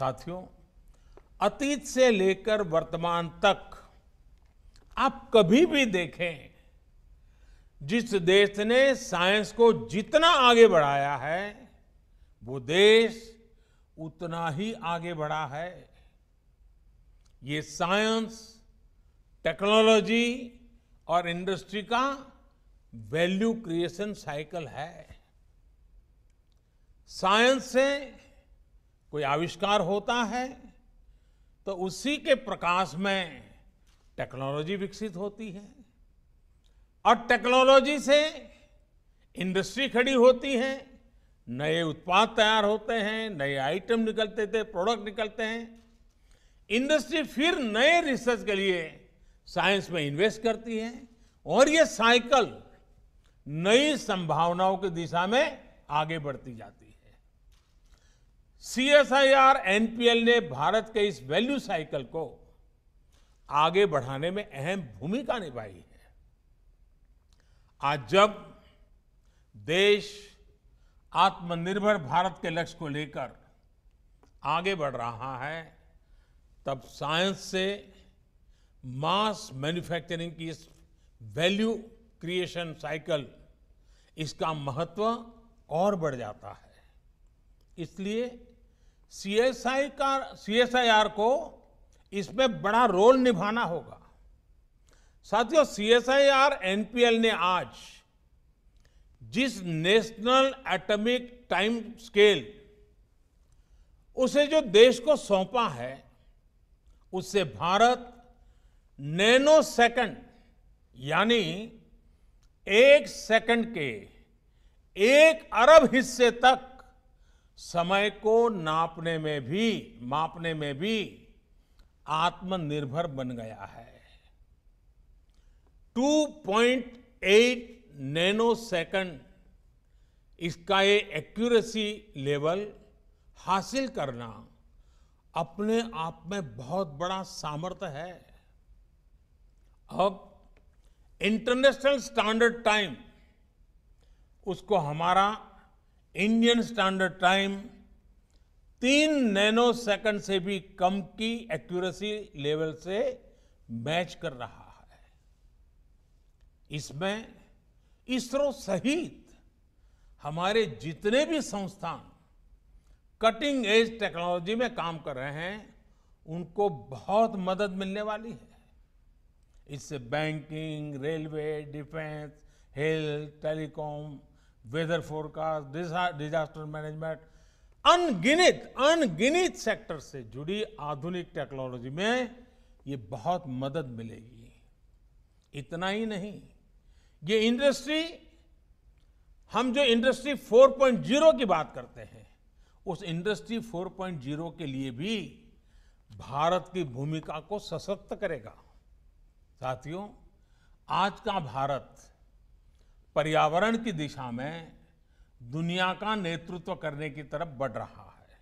साथियों अतीत से लेकर वर्तमान तक आप कभी भी देखें जिस देश ने साइंस को जितना आगे बढ़ाया है वो देश उतना ही आगे बढ़ा है ये साइंस टेक्नोलॉजी और इंडस्ट्री का वैल्यू क्रिएशन साइकिल है साइंस से कोई आविष्कार होता है तो उसी के प्रकाश में टेक्नोलॉजी विकसित होती है और टेक्नोलॉजी से इंडस्ट्री खड़ी होती है नए उत्पाद तैयार होते हैं नए आइटम निकलते थे प्रोडक्ट निकलते हैं इंडस्ट्री फिर नए रिसर्च के लिए साइंस में इन्वेस्ट करती है और ये साइकिल नई संभावनाओं की दिशा में आगे बढ़ती जाती है सीएसआईआर एनपीएल ने भारत के इस वैल्यू साइकिल को आगे बढ़ाने में अहम भूमिका निभाई है आज जब देश आत्मनिर्भर भारत के लक्ष्य को लेकर आगे बढ़ रहा है तब साइंस से मास मैन्युफैक्चरिंग की इस वैल्यू क्रिएशन साइकिल इसका महत्व और बढ़ जाता है इसलिए सीएसआई का सीएसआईआर को इसमें बड़ा रोल निभाना होगा साथियों सीएसआईआर एनपीएल ने आज जिस नेशनल एटॉमिक टाइम स्केल उसे जो देश को सौंपा है उससे भारत नैनो सेकंड यानी एक सेकंड के एक अरब हिस्से तक समय को नापने में भी मापने में भी आत्मनिर्भर बन गया है 2.8 नैनो सेकंड इसका ये एक्यूरेसी लेवल हासिल करना अपने आप में बहुत बड़ा सामर्थ्य है अब इंटरनेशनल स्टैंडर्ड टाइम उसको हमारा इंडियन स्टैंडर्ड टाइम तीन नैनो सेकंड से भी कम की एक्यूरेसी लेवल से मैच कर रहा है इसमें इसरो सहित हमारे जितने भी संस्थान कटिंग एज टेक्नोलॉजी में काम कर रहे हैं उनको बहुत मदद मिलने वाली है इससे banking railway defence health telecom weather forecast disaster management अनगिनित अनगिनित सेक्टर से जुड़ी आधुनिक टेक्नोलॉजी में ये बहुत मदद मिलेगी इतना ही नहीं ये इंडस्ट्री हम जो इंडस्ट्री 4.0 की बात करते हैं उस इंडस्ट्री 4.0 के लिए भी भारत की भूमिका को सशक्त करेगा साथियों आज का भारत पर्यावरण की दिशा में दुनिया का नेतृत्व करने की तरफ बढ़ रहा है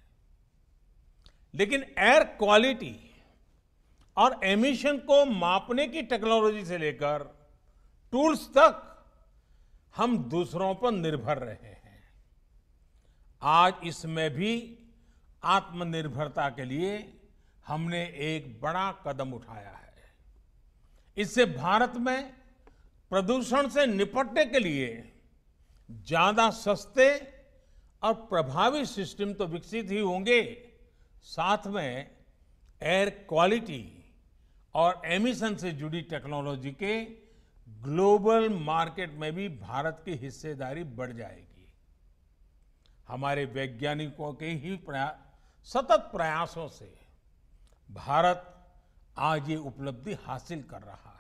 लेकिन एयर क्वालिटी और एमिशन को मापने की टेक्नोलॉजी से लेकर टूल्स तक हम दूसरों पर निर्भर रहे हैं आज इसमें भी आत्मनिर्भरता के लिए हमने एक बड़ा कदम उठाया है इससे भारत में प्रदूषण से निपटने के लिए ज़्यादा सस्ते और प्रभावी सिस्टम तो विकसित ही होंगे साथ में एयर क्वालिटी और एमिशन से जुड़ी टेक्नोलॉजी के ग्लोबल मार्केट में भी भारत की हिस्सेदारी बढ़ जाएगी हमारे वैज्ञानिकों के ही प्रयास सतत प्रयासों से भारत आज ये उपलब्धि हासिल कर रहा है